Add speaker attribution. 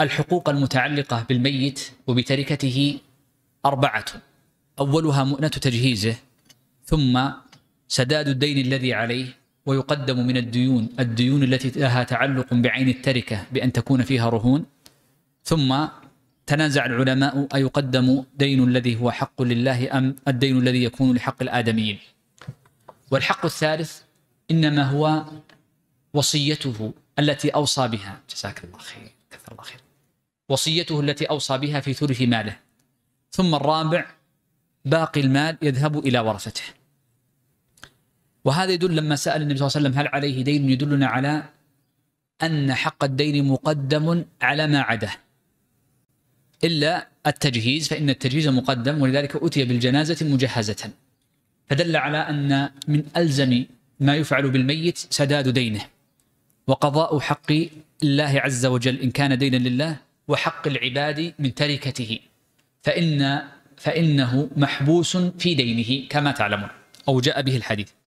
Speaker 1: الحقوق المتعلقة بالميت وبتركته أربعة أولها مؤنة تجهيزه ثم سداد الدين الذي عليه ويقدم من الديون الديون التي لها تعلق بعين التركة بأن تكون فيها رهون ثم تنازع العلماء أيقدم دين الذي هو حق لله أم الدين الذي يكون لحق الآدميين والحق الثالث إنما هو وصيته التي أوصى بها جزاك الله خير كثر الله خير وصيته التي أوصى بها في ثلث ماله ثم الرابع باقي المال يذهب إلى ورثته وهذا يدل لما سأل النبي صلى الله عليه وسلم هل عليه دين يدلنا على أن حق الدين مقدم على ما عداه إلا التجهيز فإن التجهيز مقدم ولذلك أتي بالجنازة مجهزة فدل على أن من ألزم ما يفعل بالميت سداد دينه وقضاء حق الله عز وجل إن كان دينا لله وحق العباد من تركته فإن فإنه محبوس في دينه كما تعلمون أو جاء به الحديث